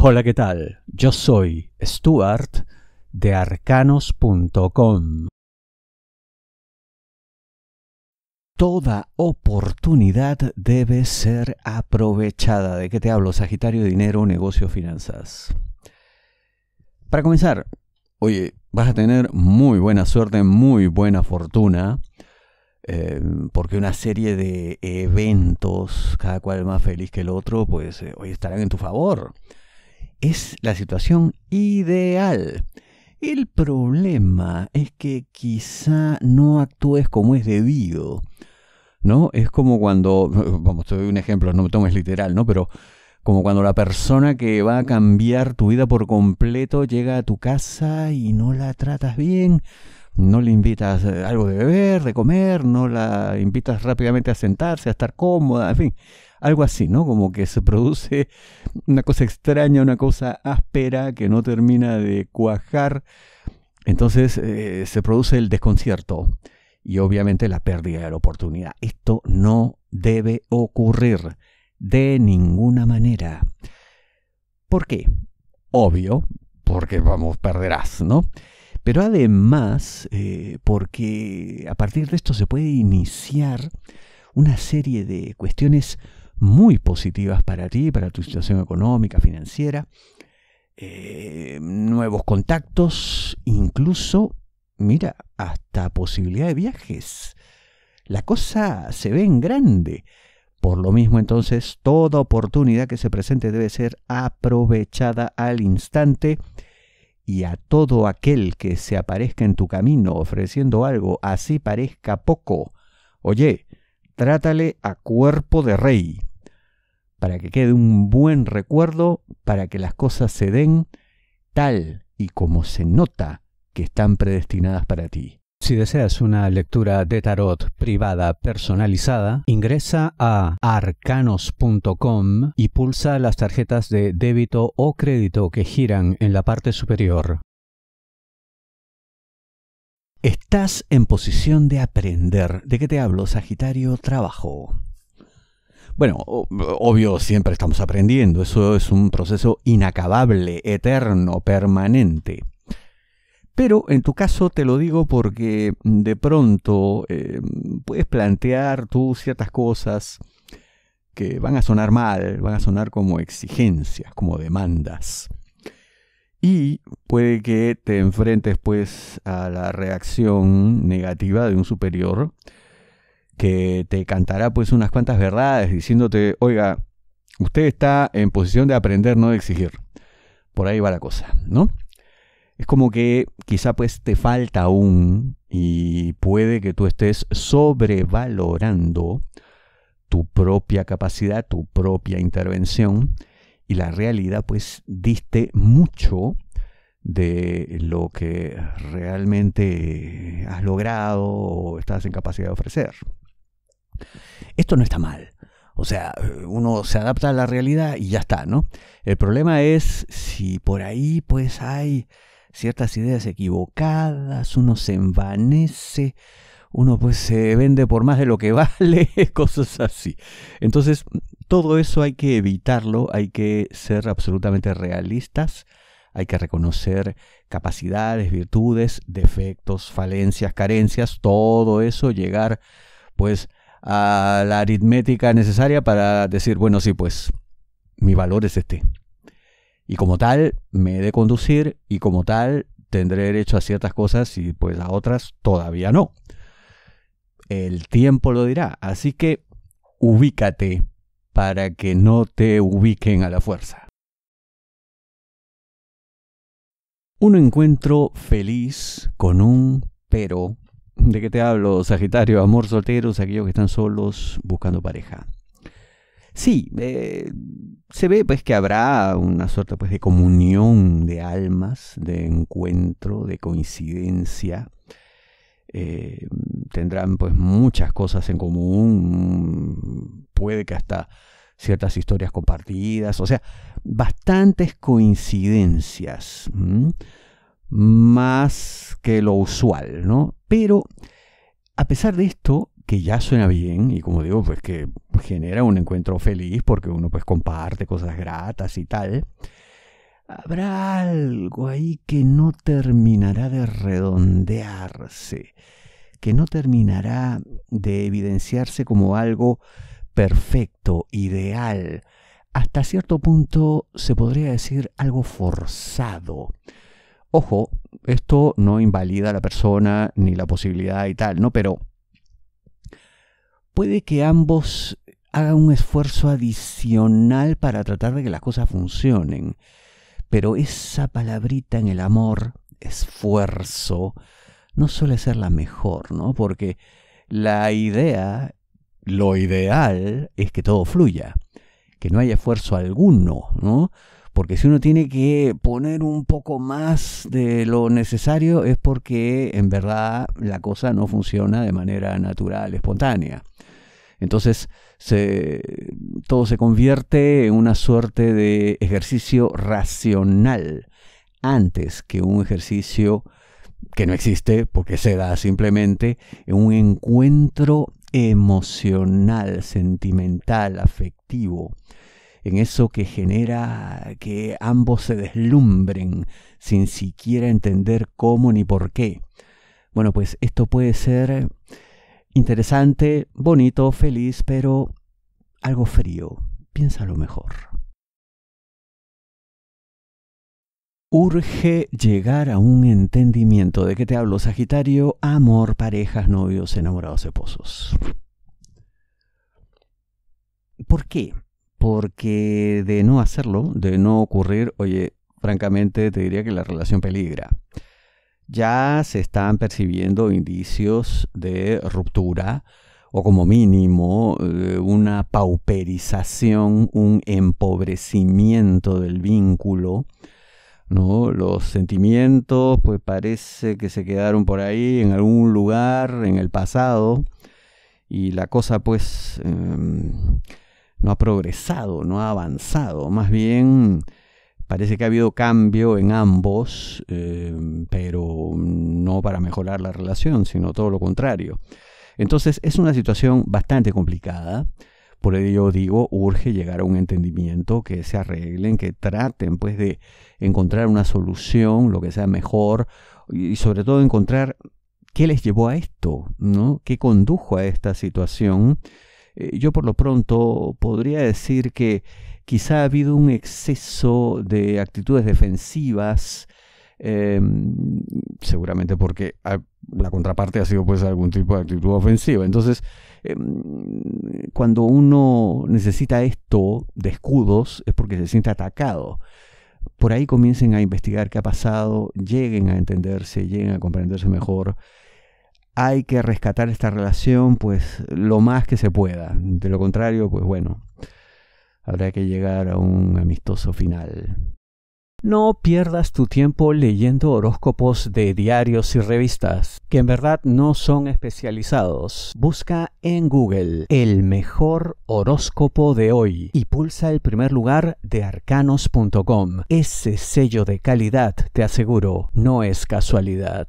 Hola, ¿qué tal? Yo soy Stuart de arcanos.com. Toda oportunidad debe ser aprovechada. ¿De qué te hablo? Sagitario, dinero, negocio, finanzas. Para comenzar, oye, vas a tener muy buena suerte, muy buena fortuna, eh, porque una serie de eventos, cada cual más feliz que el otro, pues eh, hoy estarán en tu favor es la situación ideal. El problema es que quizá no actúes como es debido, ¿no? Es como cuando, vamos, te doy un ejemplo, no me tomes literal, ¿no? Pero como cuando la persona que va a cambiar tu vida por completo llega a tu casa y no la tratas bien, no le invitas eh, algo de beber, de comer, no la invitas rápidamente a sentarse, a estar cómoda, en fin, algo así, ¿no? Como que se produce una cosa extraña, una cosa áspera que no termina de cuajar, entonces eh, se produce el desconcierto y obviamente la pérdida de la oportunidad. Esto no debe ocurrir de ninguna manera. ¿Por qué? Obvio, porque vamos, perderás, ¿no? Pero además, eh, porque a partir de esto se puede iniciar una serie de cuestiones muy positivas para ti, para tu situación económica, financiera, eh, nuevos contactos, incluso, mira, hasta posibilidad de viajes. La cosa se ve en grande. Por lo mismo entonces, toda oportunidad que se presente debe ser aprovechada al instante y a todo aquel que se aparezca en tu camino ofreciendo algo, así parezca poco. Oye, trátale a cuerpo de rey, para que quede un buen recuerdo, para que las cosas se den tal y como se nota que están predestinadas para ti. Si deseas una lectura de tarot privada personalizada, ingresa a arcanos.com y pulsa las tarjetas de débito o crédito que giran en la parte superior. Estás en posición de aprender. ¿De qué te hablo, Sagitario? Trabajo. Bueno, obvio, siempre estamos aprendiendo. Eso es un proceso inacabable, eterno, permanente. Pero en tu caso te lo digo porque mm, de pronto em, puedes plantear tú ciertas cosas que van a sonar mal, van a sonar como exigencias, como demandas. Y puede que te enfrentes pues a la reacción negativa de un superior que te cantará pues unas cuantas verdades diciéndote, oiga, usted está en posición de aprender, no de exigir. Por ahí va la cosa, ¿no? es como que quizá pues te falta aún y puede que tú estés sobrevalorando tu propia capacidad, tu propia intervención y la realidad pues diste mucho de lo que realmente has logrado o estás en capacidad de ofrecer. Esto no está mal. O sea, uno se adapta a la realidad y ya está, ¿no? El problema es si por ahí pues hay ciertas ideas equivocadas, uno se envanece, uno pues se vende por más de lo que vale, cosas así. Entonces, todo eso hay que evitarlo, hay que ser absolutamente realistas, hay que reconocer capacidades, virtudes, defectos, falencias, carencias, todo eso, llegar pues a la aritmética necesaria para decir, bueno, sí, pues mi valor es este y como tal me he de conducir y como tal tendré derecho a ciertas cosas y pues a otras todavía no. El tiempo lo dirá, así que ubícate para que no te ubiquen a la fuerza. Un encuentro feliz con un pero. ¿De qué te hablo, Sagitario? Amor solteros, aquellos que están solos buscando pareja sí, eh, se ve pues que habrá una suerte pues de comunión de almas, de encuentro, de coincidencia. Eh, tendrán pues muchas cosas en común, puede que hasta ciertas historias compartidas, o sea, bastantes coincidencias, más que lo usual, ¿no? Pero a pesar de esto, que ya suena bien y como digo, pues que genera un encuentro feliz porque uno pues comparte cosas gratas y tal, habrá algo ahí que no terminará de redondearse, que no terminará de evidenciarse como algo perfecto, ideal, hasta cierto punto se podría decir algo forzado. Ojo, esto no invalida a la persona ni la posibilidad y tal, ¿no? Pero puede que ambos hagan un esfuerzo adicional para tratar de que las cosas funcionen. Pero esa palabrita en el amor, esfuerzo, no suele ser la mejor, ¿no? Porque la idea, lo ideal es que todo fluya, que no haya esfuerzo alguno, ¿no? Porque si uno tiene que poner un poco más de lo necesario es porque en verdad la cosa no funciona de manera natural, espontánea. Entonces todo se convierte en una suerte de ejercicio racional antes que un ejercicio que no existe porque se da simplemente en un encuentro emocional, sentimental, afectivo, en eso que genera que ambos se deslumbren sin siquiera entender cómo ni por qué. Bueno, pues esto puede ser interesante, bonito, feliz, pero algo frío. Piénsalo mejor. Urge llegar a un entendimiento. ¿De qué te hablo, Sagitario? Amor, parejas, novios, enamorados, esposos. ¿Por qué? Porque de no hacerlo, de no ocurrir, oye, francamente te diría que la relación peligra ya se están percibiendo indicios de ruptura o como mínimo eh, una pauperización, un empobrecimiento del vínculo. Los sentimientos pues parece que se quedaron por ahí en algún lugar en el pasado y la cosa pues em, no ha progresado, no ha avanzado, más bien Parece que ha habido cambio en ambos, eh, pero no para mejorar la relación, sino todo lo contrario. Entonces es una situación bastante complicada. Por ello digo, urge llegar a un entendimiento, que se arreglen, que traten pues de encontrar una solución, lo que sea mejor, y sobre todo encontrar qué les llevó a esto, ¿no? ¿Qué condujo a esta situación? Eh, yo por lo pronto podría decir que quizá ha habido un exceso de actitudes defensivas, eh, seguramente porque la contraparte ha sido pues algún tipo de actitud ofensiva. Entonces, eh, cuando uno necesita esto de escudos es porque se siente atacado. Por ahí comiencen a investigar qué ha pasado, lleguen a entenderse, lleguen a comprenderse mejor hay que rescatar esta relación pues lo más que se pueda. De lo contrario, pues bueno, habrá que llegar a un amistoso final. No pierdas tu tiempo leyendo horóscopos de diarios y revistas, que en verdad no son especializados. Busca en Google el mejor horóscopo de hoy y pulsa el primer lugar de arcanos.com. Ese sello de calidad, te aseguro, no es casualidad.